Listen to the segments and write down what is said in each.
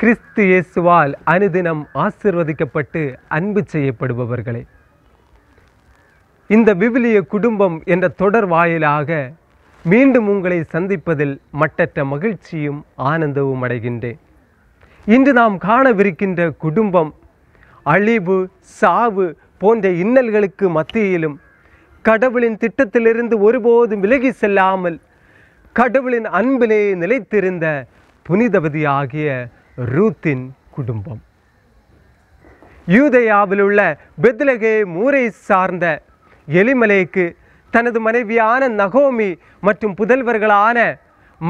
கிறிஸ்து இயேசுவால் அனுதினம் ஆசிர்வதிக்கப்பட்டு அன்பு செய்யப்படுபவர்களே இந்த விவிலிய குடும்பம் என்ற தொடர் வாயிலாக மீண்டும் உங்களை சந்திப்பதில் மட்டற்ற மகிழ்ச்சியும் ஆனந்தவும் அடைகின்றேன் இன்று நாம் காணவிருக்கின்ற குடும்பம் அழிவு சாவு போன்ற இன்னல்களுக்கு மத்தியிலும் கடவுளின் திட்டத்திலிருந்து ஒருபோதும் விலகி செல்லாமல் கடவுளின் அன்பிலே நிலைத்திருந்த புனிதபதி ஆகிய ரூத்தின் குடும்பம் யூதயாவில் உள்ள பெத்லகே மூரை சார்ந்த எலிமலைக்கு தனது மனைவியான நகோமி மற்றும் புதல்வர்களான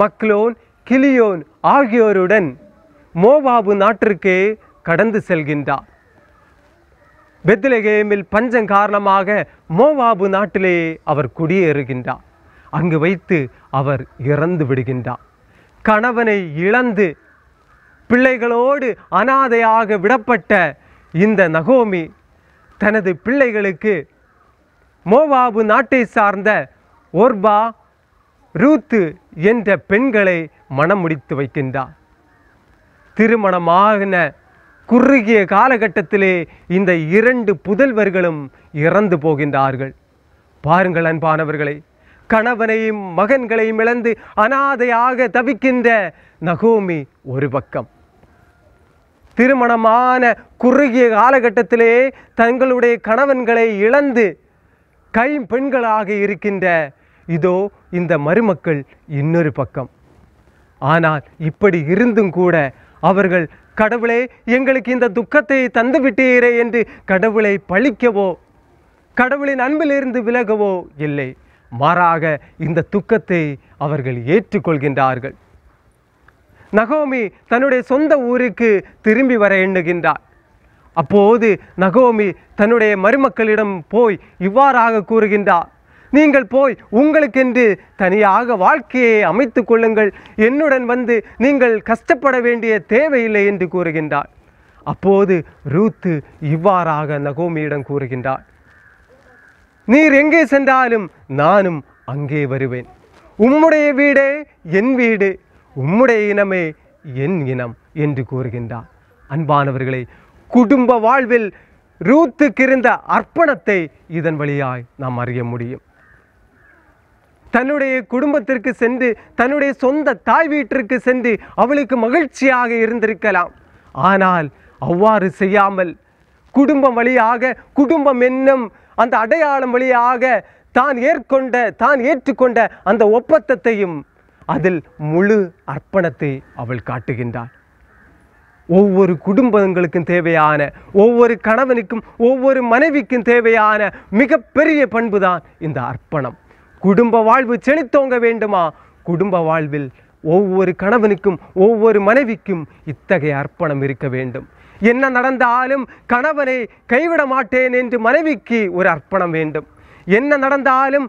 மக்லோன் கிளியோன் ஆகியோருடன் மோவாபு நாட்டிற்கே கடந்து செல்கின்றார் பெத்திலகேமில் பஞ்சம் காரணமாக மோவாபு நாட்டிலே அவர் குடியேறுகின்றார் அங்கு வைத்து அவர் இறந்து விடுகின்றார் கணவனை இழந்து பிள்ளைகளோடு அனாதையாக விடப்பட்ட இந்த நகோமி தனது பிள்ளைகளுக்கு மோவாபு நாட்டை சார்ந்த ஒர்பா ரூத்து என்ற பெண்களை மனம் முடித்து வைக்கின்றார் திருமணமாகின குறுகிய காலகட்டத்திலே இந்த இரண்டு புதல்வர்களும் இறந்து போகின்றார்கள் பாருங்கள் அன்பானவர்களை கணவனையும் மகன்களையும் இழந்து அனாதையாக தவிக்கின்ற நகோமி ஒரு பக்கம் திருமணமான குறுகிய காலகட்டத்திலே தங்களுடைய கணவன்களை இழந்து பெண்களாக இருக்கின்ற இதோ இந்த மருமக்கள் இன்னொரு பக்கம் ஆனால் இப்படி இருந்தும் கூட அவர்கள் கடவுளே எங்களுக்கு இந்த துக்கத்தை தந்து விட்டீரே என்று கடவுளை பழிக்கவோ கடவுளின் அன்பிலிருந்து விலகவோ இல்லை மாறாக இந்த துக்கத்தை அவர்கள் ஏற்றுக்கொள்கின்றார்கள் நகோமி தன்னுடைய சொந்த ஊருக்கு திரும்பி வர எண்ணுகின்றார் அப்போது நகோமி தன்னுடைய மருமக்களிடம் போய் இவ்வாறாக கூறுகின்றார் நீங்கள் போய் உங்களுக்கென்று தனியாக வாழ்க்கையை அமைத்து கொள்ளுங்கள் என்னுடன் வந்து நீங்கள் கஷ்டப்பட வேண்டிய தேவையில்லை என்று கூறுகின்றாள் அப்போது ரூத்து இவ்வாறாக நகோமியிடம் கூறுகின்றார் நீர் எங்கே சென்றாலும் நானும் அங்கே வருவேன் உம்முடைய வீடே என் வீடு உம்முடைய இனமே என் இனம் என்று கூறுகின்றார் அன்பானவர்களை குடும்ப வாழ்வில் ரூத்துக்கிருந்த அர்ப்பணத்தை இதன் வழியாய் நாம் அறிய முடியும் தன்னுடைய குடும்பத்திற்கு சென்று தன்னுடைய சொந்த தாய் வீட்டிற்கு சென்று அவளுக்கு மகிழ்ச்சியாக இருந்திருக்கலாம் ஆனால் அவ்வாறு செய்யாமல் குடும்பம் வழியாக குடும்பம் என்னும் அந்த அடையாளம் வழியாக தான் ஏற்கொண்ட தான் ஏற்றுக்கொண்ட அந்த ஒப்பந்தத்தையும் அதில் முழு அர்ப்பணத்தை அவள் காட்டுகின்றாள் ஒவ்வொரு குடும்பங்களுக்கும் தேவையான ஒவ்வொரு கணவனுக்கும் ஒவ்வொரு மனைவிக்கும் தேவையான மிகப்பெரிய பண்புதான் இந்த அர்ப்பணம் குடும்ப வாழ்வு செழித்தோங்க வேண்டுமா குடும்ப வாழ்வில் ஒவ்வொரு கணவனுக்கும் ஒவ்வொரு மனைவிக்கும் இத்தகைய அர்ப்பணம் இருக்க வேண்டும் என்ன நடந்தாலும் கணவனை கைவிட மாட்டேன் என்று மனைவிக்கு ஒரு அர்ப்பணம் வேண்டும் என்ன நடந்தாலும்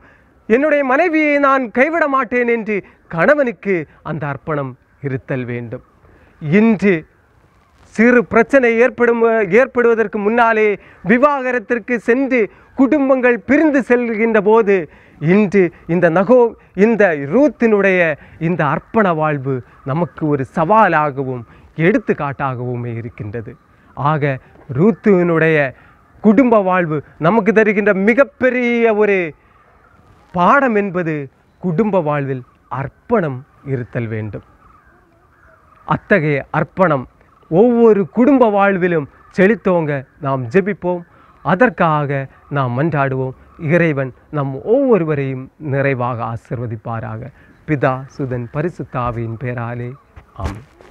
என்னுடைய மனைவியை நான் கைவிட மாட்டேன் என்று கணவனுக்கு அந்த அர்ப்பணம் இருத்தல் வேண்டும் இன்று சிறு பிரச்சனை ஏற்படும் ஏற்படுவதற்கு முன்னாலே விவாகரத்திற்கு சென்று குடும்பங்கள் பிரிந்து செல்கின்ற போது இன்று இந்த நகோ இந்த ரூத்தினுடைய இந்த அர்ப்பண வாழ்வு நமக்கு ஒரு சவாலாகவும் எடுத்துக்காட்டாகவுமே இருக்கின்றது ஆக ரூத்துவினுடைய குடும்ப வாழ்வு நமக்கு தருகின்ற மிகப்பெரிய ஒரு பாடம் என்பது குடும்ப வாழ்வில் அர்ப்பணம் இருத்தல் வேண்டும் அத்தகைய அர்ப்பணம் ஒவ்வொரு குடும்ப வாழ்விலும் செலுத்தோங்க நாம் ஜெபிப்போம் அதற்காக நாம் மன்றாடுவோம் இறைவன் நம் ஒவ்வொருவரையும் நிறைவாக ஆசிர்வதிப்பாராக பிதா சுதன் பரிசுத்தாவின் பேராலே ஆமாம்